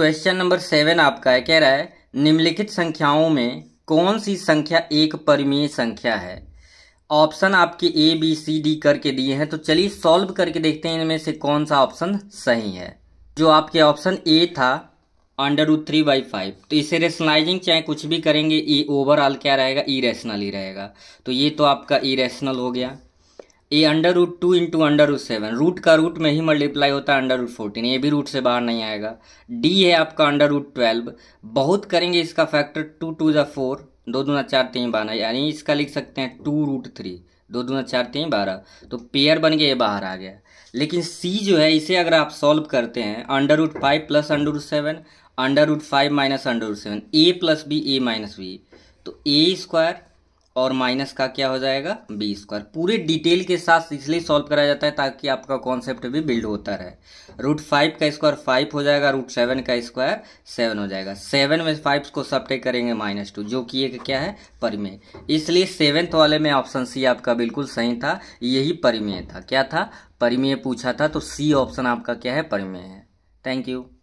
question number seven आपका है कह रहा है निम्नलिखित संख्याओं में कौन सी संख्या एक परिमेय संख्या है ऑप्शन आपके ए बी सी डी करके दिए हैं तो चलिए सॉल्व करके देखते हैं इनमें से कौन सा ऑप्शन सही है जो आपके ऑप्शन ए था under root three by five तो इसे रेशनलाइजिंग चाहे कुछ भी करेंगे ई e ओवरऑल क्या रहेगा ई रेशनल ही रहेगा तो ये तो आपका ई रेशनल हो गया A under root two into under root seven root का रूट में ही मल्टीप्लाई होता है अंडर रूट फोर्टीन ये भी रूट से बाहर नहीं आएगा डी है आपका अंडर रूट ट्वेल्व बहुत करेंगे इसका फैक्टर टू टू या फोर दो दूना चार तीन बारह यानी इसका लिख सकते हैं टू रूट थ्री दो दूना चार तीन बारह तो पेयर बन गया ये बाहर आ गया लेकिन सी जो है इसे अगर आप सॉल्व करते हैं under root five plus under root seven under root five minus under root seven A plus B A minus B तो ए स्क्वायर और माइनस का क्या हो जाएगा बी स्क्वायर पूरे डिटेल के साथ इसलिए सॉल्व कराया जाता है ताकि आपका कॉन्सेप्ट भी बिल्ड होता रहे रूट फाइव का स्क्वायर फाइव हो जाएगा रूट सेवन का स्क्वायर सेवन हो जाएगा सेवन में फाइव को टेक करेंगे माइनस टू जो कि एक क्या है परिमेय इसलिए सेवन्थ वाले में ऑप्शन सी आपका बिल्कुल सही था यही परिमेय था क्या था परिमेय पूछा था तो सी ऑप्शन आपका क्या है परिमेय है थैंक यू